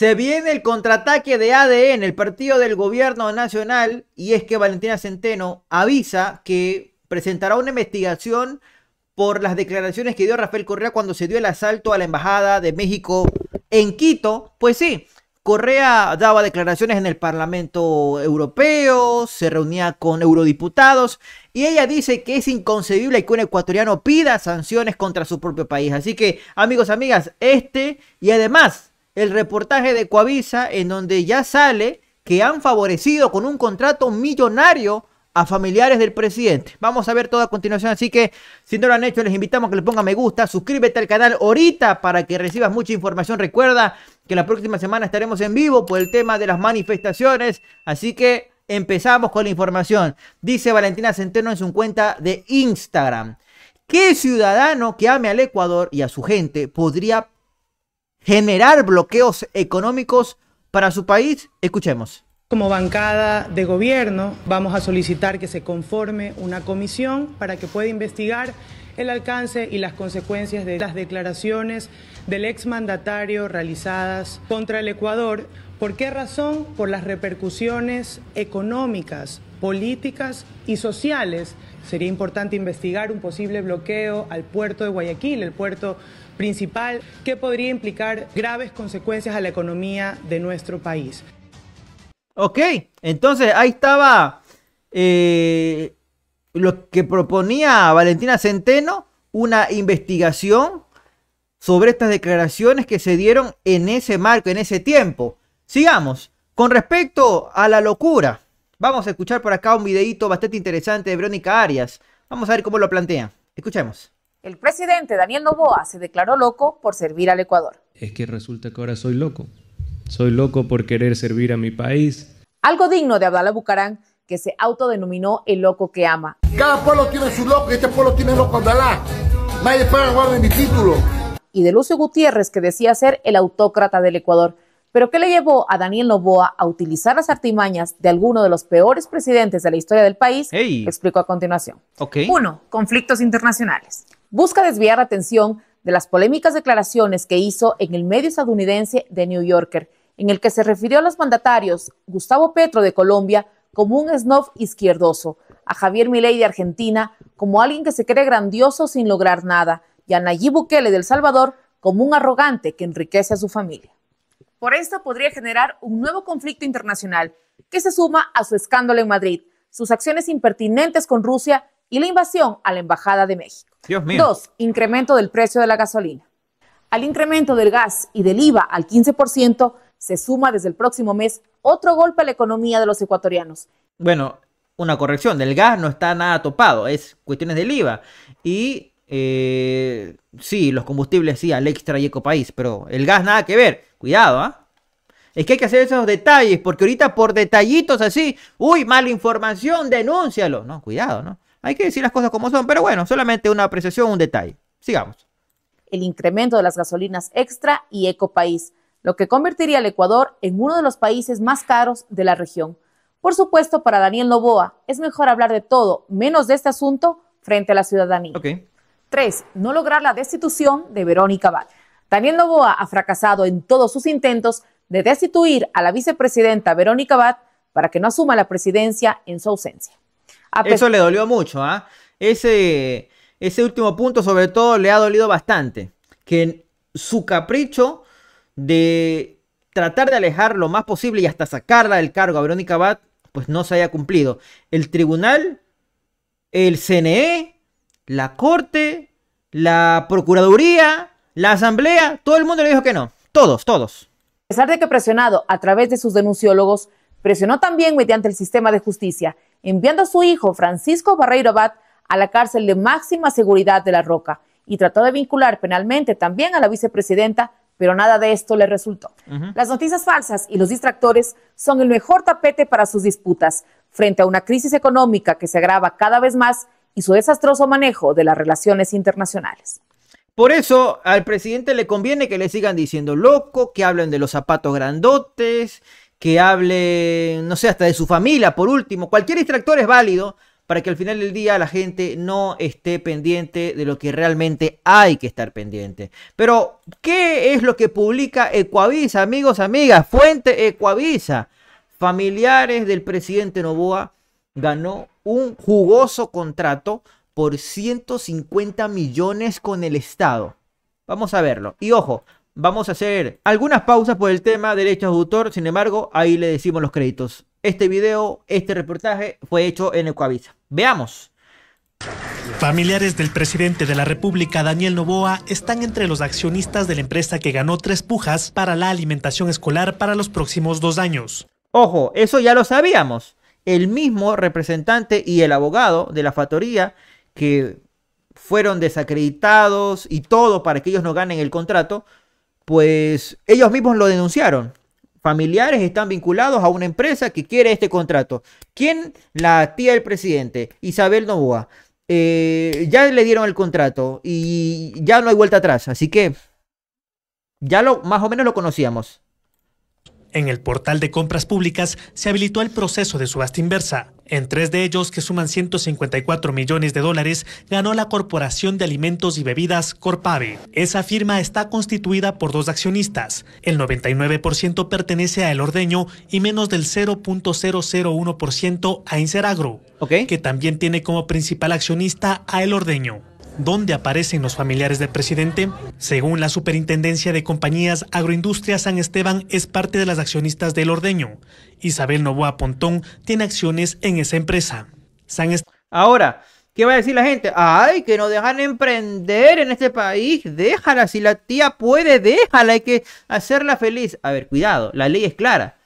Se viene el contraataque de ADN, el partido del gobierno nacional, y es que Valentina Centeno avisa que presentará una investigación por las declaraciones que dio Rafael Correa cuando se dio el asalto a la Embajada de México en Quito. Pues sí, Correa daba declaraciones en el Parlamento Europeo, se reunía con eurodiputados y ella dice que es inconcebible que un ecuatoriano pida sanciones contra su propio país. Así que amigos, amigas, este y además el reportaje de Coavisa en donde ya sale que han favorecido con un contrato millonario a familiares del presidente. Vamos a ver todo a continuación, así que si no lo han hecho les invitamos a que le pongan me gusta, suscríbete al canal ahorita para que recibas mucha información. Recuerda que la próxima semana estaremos en vivo por el tema de las manifestaciones, así que empezamos con la información. Dice Valentina Centeno en su cuenta de Instagram. ¿Qué ciudadano que ame al Ecuador y a su gente podría generar bloqueos económicos para su país? Escuchemos. Como bancada de gobierno vamos a solicitar que se conforme una comisión para que pueda investigar el alcance y las consecuencias de las declaraciones del exmandatario realizadas contra el Ecuador. ¿Por qué razón? Por las repercusiones económicas, políticas y sociales. Sería importante investigar un posible bloqueo al puerto de Guayaquil, el puerto principal, que podría implicar graves consecuencias a la economía de nuestro país. Ok, entonces ahí estaba eh, lo que proponía Valentina Centeno, una investigación sobre estas declaraciones que se dieron en ese marco, en ese tiempo. Sigamos. Con respecto a la locura, vamos a escuchar por acá un videito bastante interesante de Verónica Arias. Vamos a ver cómo lo plantea. Escuchemos. El presidente Daniel Novoa se declaró loco por servir al Ecuador. Es que resulta que ahora soy loco. Soy loco por querer servir a mi país. Algo digno de Abdalá Bucarán, que se autodenominó el loco que ama. Cada pueblo tiene su loco y este pueblo tiene loco Abdalá. Nadie para guardar mi título y de Lucio Gutiérrez, que decía ser el autócrata del Ecuador. Pero ¿qué le llevó a Daniel Novoa a utilizar las artimañas de alguno de los peores presidentes de la historia del país? Explico a continuación. 1. Conflictos internacionales. Busca desviar la atención de las polémicas declaraciones que hizo en el medio estadounidense The New Yorker, en el que se refirió a los mandatarios Gustavo Petro de Colombia como un snob izquierdoso, a Javier Milei de Argentina como alguien que se cree grandioso sin lograr nada, y a Bukele del Salvador como un arrogante que enriquece a su familia. Por esto podría generar un nuevo conflicto internacional que se suma a su escándalo en Madrid, sus acciones impertinentes con Rusia y la invasión a la Embajada de México. Dos, incremento del precio de la gasolina. Al incremento del gas y del IVA al 15%, se suma desde el próximo mes otro golpe a la economía de los ecuatorianos. Bueno, una corrección, del gas no está nada topado, es cuestiones del IVA. Y eh, sí, los combustibles sí, al extra y ecopaís, pero el gas nada que ver. Cuidado, ¿ah? Es que hay que hacer esos detalles, porque ahorita por detallitos así, uy, mala información, denúncialo. No, cuidado, ¿no? Hay que decir las cosas como son, pero bueno, solamente una apreciación, un detalle. Sigamos. El incremento de las gasolinas extra y ecopaís, lo que convertiría al Ecuador en uno de los países más caros de la región. Por supuesto, para Daniel Noboa es mejor hablar de todo, menos de este asunto, frente a la ciudadanía. Okay. Tres, no lograr la destitución de Verónica Val. Daniel Novoa ha fracasado en todos sus intentos de destituir a la vicepresidenta Verónica Bat para que no asuma la presidencia en su ausencia. Eso le dolió mucho, ¿ah? Ese, ese último punto sobre todo le ha dolido bastante, que su capricho de tratar de alejar lo más posible y hasta sacarla del cargo a Verónica Bat, pues no se haya cumplido. El tribunal, el CNE la Corte, la Procuraduría, la Asamblea, todo el mundo le dijo que no. Todos, todos. A pesar de que presionado a través de sus denunciólogos, presionó también mediante el sistema de justicia, enviando a su hijo Francisco Barreiro Abad a la cárcel de máxima seguridad de La Roca y trató de vincular penalmente también a la vicepresidenta, pero nada de esto le resultó. Las noticias falsas y los distractores son el mejor tapete para sus disputas frente a una crisis económica que se agrava cada vez más y su desastroso manejo de las relaciones internacionales. Por eso al presidente le conviene que le sigan diciendo loco, que hablen de los zapatos grandotes, que hablen, no sé, hasta de su familia, por último. Cualquier distractor es válido para que al final del día la gente no esté pendiente de lo que realmente hay que estar pendiente. Pero, ¿qué es lo que publica Ecuavisa, amigos, amigas? Fuente Ecuavisa. Familiares del presidente Novoa ganó un jugoso contrato por 150 millones con el Estado. Vamos a verlo. Y ojo, vamos a hacer algunas pausas por el tema derechos de autor. Sin embargo, ahí le decimos los créditos. Este video, este reportaje fue hecho en Ecoavisa. Veamos. Familiares del presidente de la República, Daniel Novoa, están entre los accionistas de la empresa que ganó tres pujas para la alimentación escolar para los próximos dos años. Ojo, eso ya lo sabíamos el mismo representante y el abogado de la factoría que fueron desacreditados y todo para que ellos no ganen el contrato, pues ellos mismos lo denunciaron. Familiares están vinculados a una empresa que quiere este contrato. ¿Quién? La tía del presidente, Isabel Novoa. Eh, ya le dieron el contrato y ya no hay vuelta atrás. Así que ya lo más o menos lo conocíamos. En el portal de compras públicas se habilitó el proceso de subasta inversa. En tres de ellos, que suman 154 millones de dólares, ganó la Corporación de Alimentos y Bebidas Corpave. Esa firma está constituida por dos accionistas. El 99% pertenece a El Ordeño y menos del 0.001% a Inseragro, que también tiene como principal accionista a El Ordeño. ¿Dónde aparecen los familiares del presidente. Según la Superintendencia de Compañías Agroindustria, San Esteban es parte de las accionistas del ordeño. Isabel Novoa Pontón tiene acciones en esa empresa. Ahora, ¿qué va a decir la gente? Ay, que no dejan emprender en este país. Déjala, si la tía puede, déjala, hay que hacerla feliz. A ver, cuidado, la ley es clara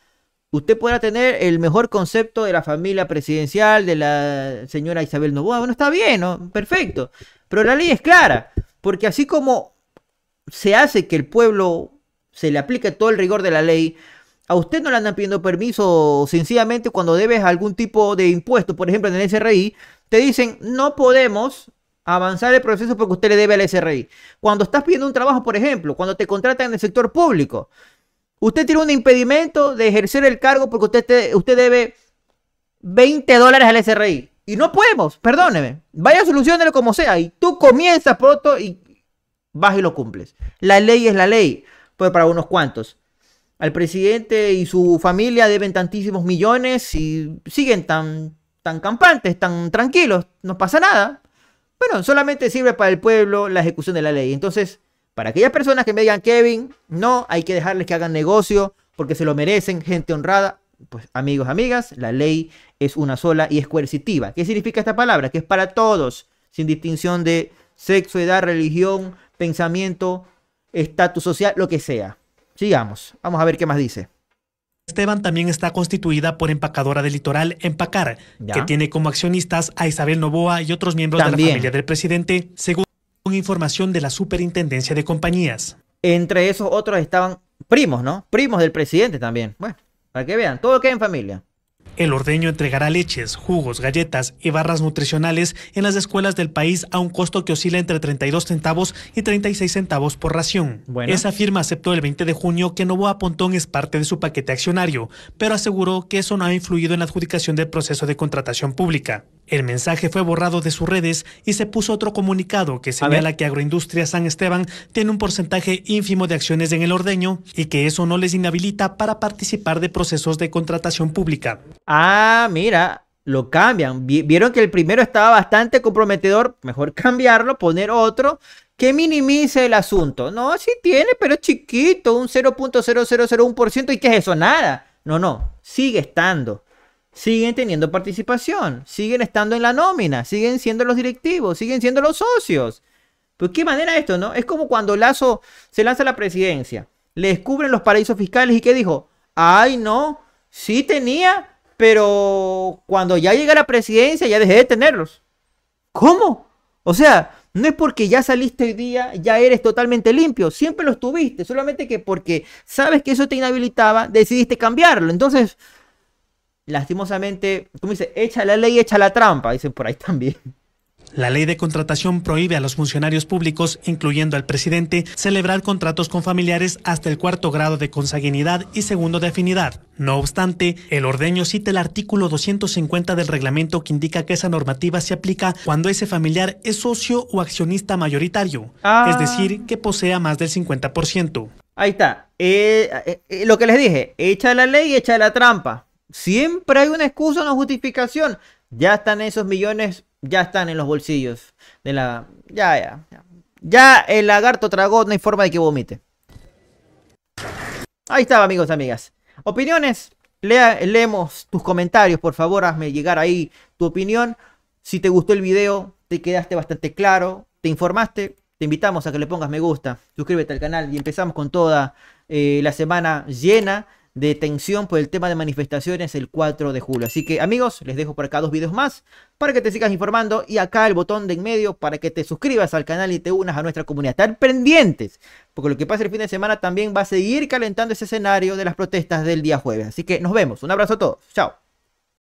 Usted podrá tener el mejor concepto de la familia presidencial, de la señora Isabel Novoa. Bueno, está bien, perfecto. Pero la ley es clara, porque así como se hace que el pueblo se le aplique todo el rigor de la ley, a usted no le andan pidiendo permiso, sencillamente cuando debes algún tipo de impuesto, por ejemplo en el SRI, te dicen no podemos avanzar el proceso porque usted le debe al SRI. Cuando estás pidiendo un trabajo, por ejemplo, cuando te contratan en el sector público, Usted tiene un impedimento de ejercer el cargo porque usted, usted debe 20 dólares al SRI. Y no podemos, perdóneme. Vaya, solucionelo como sea. Y tú comienzas pronto y vas y lo cumples. La ley es la ley, pues para unos cuantos. Al presidente y su familia deben tantísimos millones y siguen tan, tan campantes, tan tranquilos. No pasa nada. Bueno, solamente sirve para el pueblo la ejecución de la ley. Entonces, para aquellas personas que me digan, Kevin, no, hay que dejarles que hagan negocio porque se lo merecen, gente honrada. Pues amigos, amigas, la ley es una sola y es coercitiva. ¿Qué significa esta palabra? Que es para todos, sin distinción de sexo, edad, religión, pensamiento, estatus social, lo que sea. Sigamos, vamos a ver qué más dice. Esteban también está constituida por Empacadora del Litoral Empacar, que tiene como accionistas a Isabel Novoa y otros miembros de la familia del presidente, según con información de la Superintendencia de Compañías. Entre esos otros estaban primos, ¿no? Primos del presidente también. Bueno, para que vean, todo queda en familia. El ordeño entregará leches, jugos, galletas y barras nutricionales en las escuelas del país a un costo que oscila entre 32 centavos y 36 centavos por ración. Bueno. Esa firma aceptó el 20 de junio que Novoa Pontón es parte de su paquete accionario, pero aseguró que eso no ha influido en la adjudicación del proceso de contratación pública. El mensaje fue borrado de sus redes y se puso otro comunicado que señala que Agroindustria San Esteban tiene un porcentaje ínfimo de acciones en el ordeño y que eso no les inhabilita para participar de procesos de contratación pública. Ah, mira, lo cambian. Vieron que el primero estaba bastante comprometedor, mejor cambiarlo, poner otro que minimice el asunto. No, sí tiene, pero chiquito, un 0.0001%. ¿Y qué es eso? Nada. No, no, sigue estando siguen teniendo participación, siguen estando en la nómina, siguen siendo los directivos, siguen siendo los socios. Pues qué manera esto, ¿no? Es como cuando Lazo se lanza a la presidencia, le descubren los paraísos fiscales y qué dijo, ay no, sí tenía, pero cuando ya llega la presidencia ya dejé de tenerlos. ¿Cómo? O sea, no es porque ya saliste hoy día, ya eres totalmente limpio, siempre los tuviste, solamente que porque sabes que eso te inhabilitaba, decidiste cambiarlo. Entonces, lastimosamente, como dice, echa la ley, echa la trampa, dicen por ahí también. La ley de contratación prohíbe a los funcionarios públicos, incluyendo al presidente, celebrar contratos con familiares hasta el cuarto grado de consanguinidad y segundo de afinidad. No obstante, el ordeño cita el artículo 250 del reglamento que indica que esa normativa se aplica cuando ese familiar es socio o accionista mayoritario, ah. es decir, que posea más del 50%. Ahí está. Eh, eh, eh, lo que les dije, echa la ley, echa la trampa. Siempre hay una excusa, una justificación. Ya están esos millones, ya están en los bolsillos de la... Ya, ya, ya. el lagarto tragó, no hay forma de que vomite. Ahí estaba, amigos, amigas. Opiniones. leemos tus comentarios, por favor, hazme llegar ahí tu opinión. Si te gustó el video, te quedaste bastante claro, te informaste, te invitamos a que le pongas me gusta, suscríbete al canal y empezamos con toda eh, la semana llena de tensión por el tema de manifestaciones el 4 de julio. Así que amigos, les dejo por acá dos videos más para que te sigas informando y acá el botón de en medio para que te suscribas al canal y te unas a nuestra comunidad. Estar pendientes, porque lo que pasa el fin de semana también va a seguir calentando ese escenario de las protestas del día jueves. Así que nos vemos. Un abrazo a todos. Chao.